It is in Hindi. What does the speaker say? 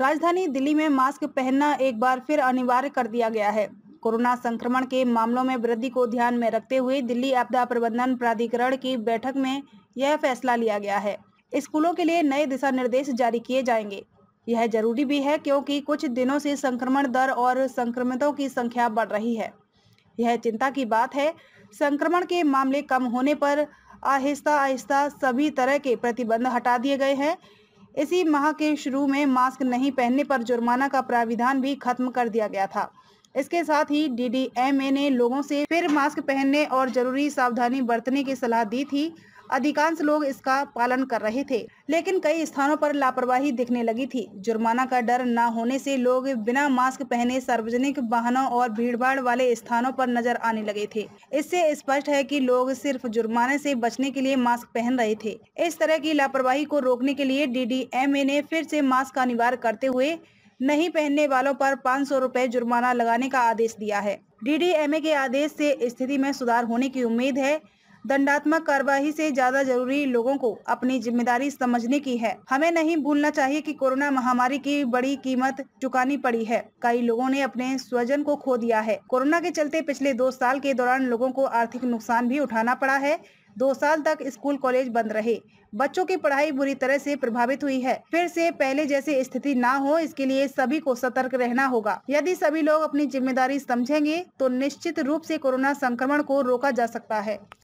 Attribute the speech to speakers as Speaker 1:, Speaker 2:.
Speaker 1: राजधानी दिल्ली में मास्क पहनना एक बार फिर अनिवार्य कर दिया गया है कोरोना संक्रमण के मामलों में वृद्धि को ध्यान में रखते हुए दिल्ली आपदा प्रबंधन प्राधिकरण की बैठक में यह फैसला लिया गया है स्कूलों के लिए नए दिशा निर्देश जारी किए जाएंगे यह जरूरी भी है क्योंकि कुछ दिनों से संक्रमण दर और संक्रमितों की संख्या बढ़ रही है यह चिंता की बात है संक्रमण के मामले कम होने पर आहिस्ता आहिस्ता सभी तरह के प्रतिबंध हटा दिए गए हैं इसी माह के शुरू में मास्क नहीं पहनने पर जुर्माना का प्राविधान भी खत्म कर दिया गया था इसके साथ ही डीडीएमए ने लोगों से फिर मास्क पहनने और जरूरी सावधानी बरतने की सलाह दी थी अधिकांश लोग इसका पालन कर रहे थे लेकिन कई स्थानों पर लापरवाही दिखने लगी थी जुर्माना का डर न होने से लोग बिना मास्क पहने सार्वजनिक वाहनों और भीड़भाड़ वाले स्थानों पर नजर आने लगे थे इससे स्पष्ट है कि लोग सिर्फ जुर्माने से बचने के लिए मास्क पहन रहे थे इस तरह की लापरवाही को रोकने के लिए डी ने फिर ऐसी मास्क अनिवार्य करते हुए नहीं पहनने वालों पर पाँच सौ जुर्माना लगाने का आदेश दिया है डी के आदेश ऐसी स्थिति में सुधार होने की उम्मीद है दंडात्मक कार्यवाही से ज्यादा जरूरी लोगों को अपनी जिम्मेदारी समझने की है हमें नहीं भूलना चाहिए कि कोरोना महामारी की बड़ी कीमत चुकानी पड़ी है कई लोगों ने अपने स्वजन को खो दिया है कोरोना के चलते पिछले दो साल के दौरान लोगों को आर्थिक नुकसान भी उठाना पड़ा है दो साल तक स्कूल कॉलेज बंद रहे बच्चों की पढ़ाई बुरी तरह से प्रभावित हुई है फिर से पहले जैसे स्थिति ना हो इसके लिए सभी को सतर्क रहना होगा यदि सभी लोग अपनी जिम्मेदारी समझेंगे तो निश्चित रूप से कोरोना संक्रमण को रोका जा सकता है